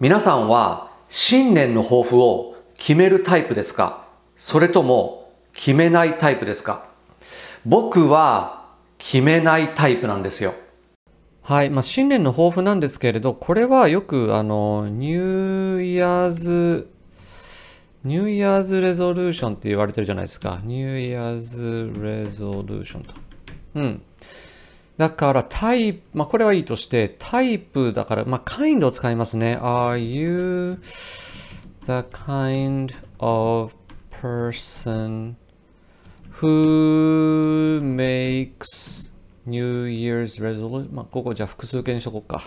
皆さんは新年の抱負を決めるタイプですかそれとも決めないタイプですか僕は決めないタイプなんですよ。はい。まあ、新年の抱負なんですけれど、これはよく、あの、ニューイヤーズ、ニューイヤーズレゾルーションって言われてるじゃないですか。ニューイヤーズレゾルーションと。うん。だからタイプ、まあ、これはいいとして、タイプだから、まあ、kind を使いますね。Are you the kind of person who makes New Year's resolution? まあ、ここじゃあ複数形にしとこうか。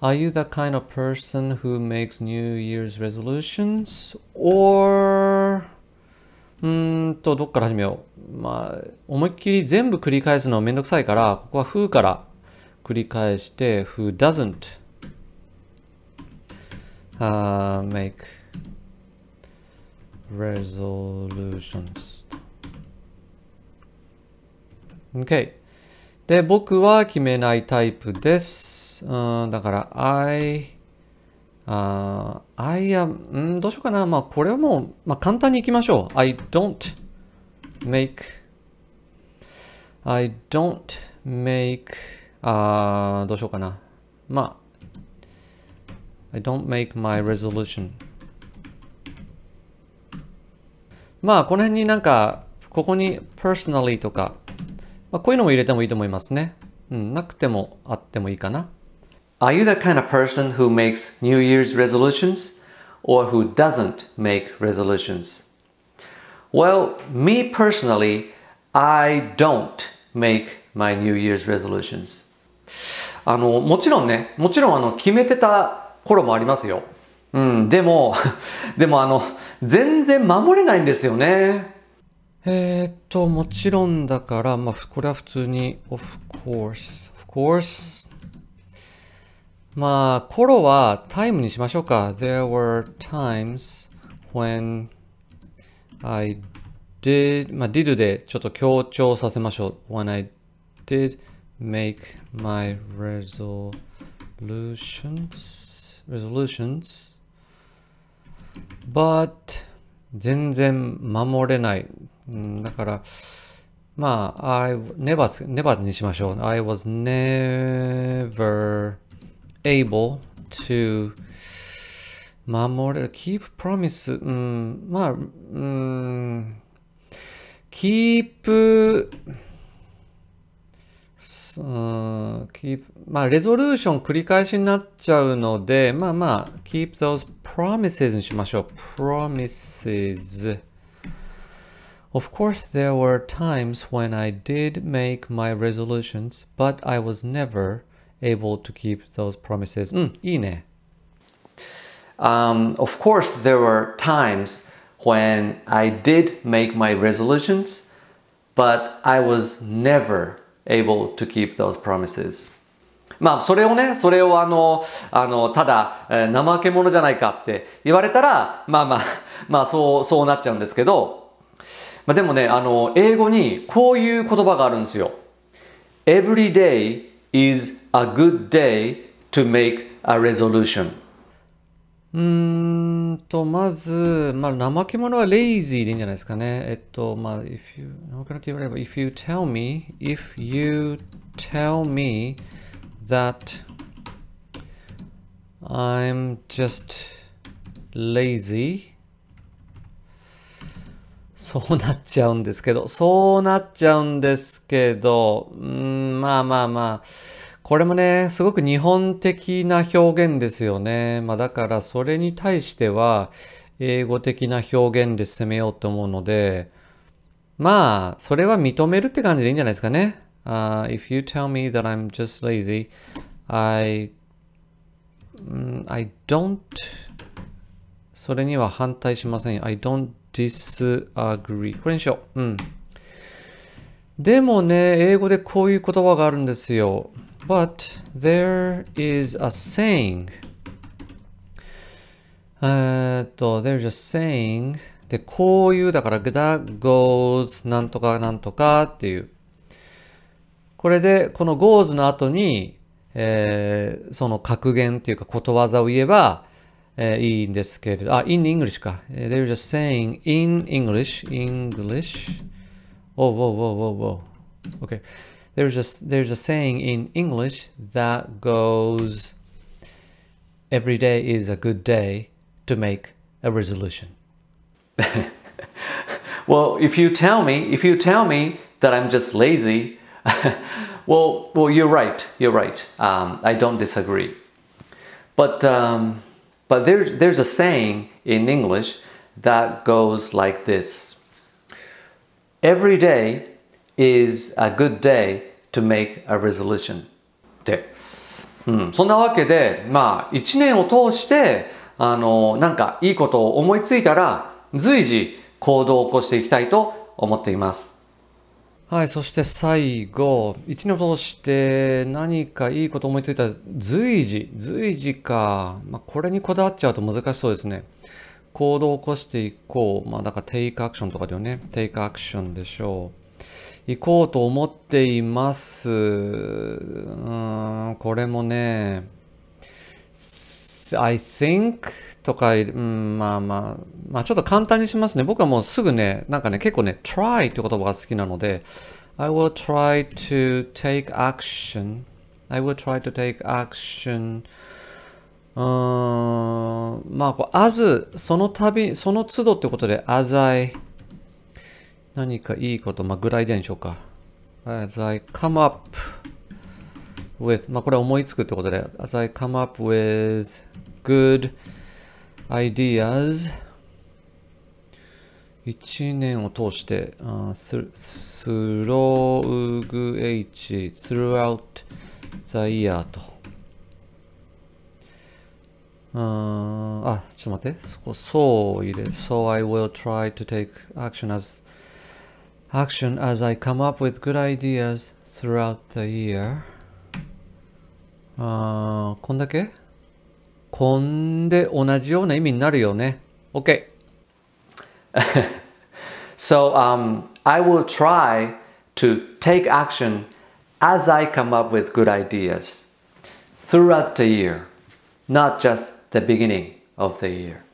Are you the kind of person who makes New Year's resolutions? Or うんと、どっから始めよう。まあ、思いっきり全部繰り返すのめんどくさいから、ここは who から繰り返して、who doesn't、uh, make resolutions。OK。で、僕は決めないタイプです。うん、だから、I ああ、I am, んどうしようかな。まあ、これはもう、まあ、簡単にいきましょう。I don't make, I don't make, あどうしようかな。まあ、I don't make my resolution. まあ、この辺になんか、ここに personally とか、まあ、こういうのも入れてもいいと思いますね。うん、なくてもあってもいいかな。Are you the kind of person who makes New Year's resolutions or who doesn't make resolutions? Well, me personally, I don't make my New Year's resolutions. あの、もちろんね、もちろんあの、決めてた頃もありますよ。うん、でも、でもあの、全然守れないんですよね。えっと、もちろんだから、まあ、これは普通に、of course, of course まあ、頃はタイムにしましょうか。There were times when I did, まあ、did でちょっと強調させましょう。When I did make my resolutions, resolutions, but 全然守れない。だから、まあ、I never, never にしましょう。I was never able to 守れる keep promise うんまあうん mm, mm, keep まあ、レゾルーション繰り返しになっちゃうので、まあまあ、keep uh, those promises Promises. Of course, there were times when I did make my resolutions, but I was never able to keep those promises. うん、いいね。Um, of course, there were times when I did make my resolutions, but I was never able to keep those promises. まあ、それをね、それをあの、あの、ただ、えー、怠け者じゃないかって言われたら、まあまあ、まあ、そう、そうなっちゃうんですけど、まあでもね、あの、英語にこういう言葉があるんですよ。Every day is a good day to make a resolution. うんと、まず、まあ、怠け者は mm, lazy でいいんじゃないですかね。えっと、まあ、if you, If you tell me, if you tell me that I'm just lazy, そうなっちゃうんですけど、そうなっちゃうんですけど、うん、まあまあまあ、これもね、すごく日本的な表現ですよね。まあだからそれに対しては、英語的な表現で攻めようと思うので、まあ、それは認めるって感じでいいんじゃないですかね。Uh, if you tell me that I'm just lazy, I, I don't, それには反対しません。I don't disagree これにしよう。うん。でもね、英語でこういう言葉があるんですよ。But there is a saying. えっと、there's a saying. で、こういう、だから、that goes なんとかなんとかっていう。これで、この goes の後に、えー、その格言っていうかことわざを言えば、Uh, in this case, ah, in English ka. Uh, They're just saying in English, English. Oh, whoa, whoa, whoa, whoa. Okay, there's just there's a saying in English that goes. Every day is a good day to make a resolution. well, if you tell me, if you tell me that I'm just lazy, well, well, you're right. You're right. Um, I don't disagree, but. Um, But there's, there's a saying in English that goes like this Every day is a good day to make a resolution. って、うん、そんなわけで、まあ、1年を通して、あの、なんかいいことを思いついたら、随時行動を起こしていきたいと思っています。はい、そして最後、一年通して何かいいこと思いついたら随時、随時か、まあ、これにこだわっちゃうと難しそうですね。行動を起こしていこう。まあ、だからテイクアクションとかだよね。テイクアクションでしょう。行こうと思っています。うん、これもね、I think とか、うん、まあまあ、まあちょっと簡単にしますね。僕はもうすぐね、なんかね、結構ね、try って言葉が好きなので、I will try to take action. I will try to take action. うーん、まあこう、as、そのたび、その都度ってことで、as I、何かいいこと、まあぐらいでにしようか。as I come up with、まあこれ思いつくってことで、as I come up with good イディアズ1年を通して、uh, t h r o u g グ h throughout the year とあ、ちょっと待って。そこ、そう入れ。So I will try to take action as action as I come up with good ideas throughout the year. あこんだけこんで同じような意味になるよね。OK。so, um, I will try to take action as I come up with good ideas throughout the year, not just the beginning of the year.